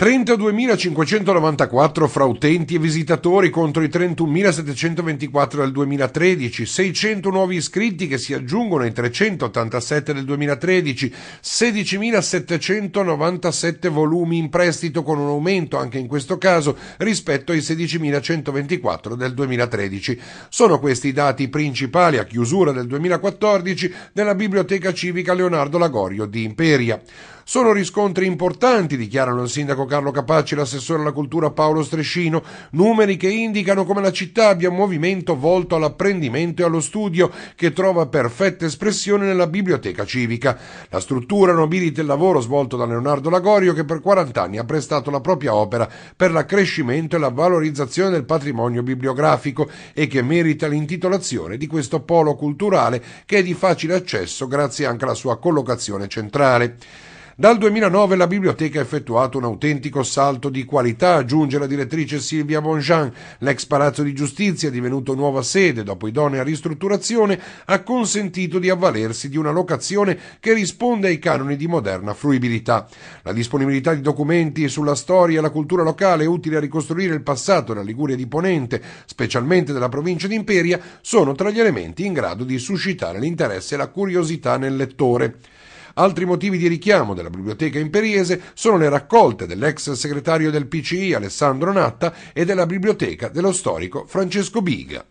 32.594 fra utenti e visitatori contro i 31.724 del 2013, 600 nuovi iscritti che si aggiungono ai 387 del 2013, 16.797 volumi in prestito con un aumento anche in questo caso rispetto ai 16.124 del 2013. Sono questi i dati principali a chiusura del 2014 della Biblioteca Civica Leonardo Lagorio di Imperia. Sono riscontri importanti, dichiarano il sindaco Carlo Capaci e l'assessore alla cultura Paolo Strescino, numeri che indicano come la città abbia un movimento volto all'apprendimento e allo studio che trova perfetta espressione nella biblioteca civica. La struttura nobilita il lavoro svolto da Leonardo Lagorio che per 40 anni ha prestato la propria opera per l'accrescimento e la valorizzazione del patrimonio bibliografico e che merita l'intitolazione di questo polo culturale che è di facile accesso grazie anche alla sua collocazione centrale. Dal 2009 la biblioteca ha effettuato un autentico salto di qualità, aggiunge la direttrice Silvia Bonjean. L'ex palazzo di giustizia, divenuto nuova sede dopo idonea ristrutturazione, ha consentito di avvalersi di una locazione che risponde ai canoni di moderna fruibilità. La disponibilità di documenti sulla storia e la cultura locale utili a ricostruire il passato della Liguria di Ponente, specialmente della provincia di Imperia, sono tra gli elementi in grado di suscitare l'interesse e la curiosità nel lettore. Altri motivi di richiamo della Biblioteca Imperiese sono le raccolte dell'ex segretario del PCI Alessandro Natta e della Biblioteca dello storico Francesco Biga.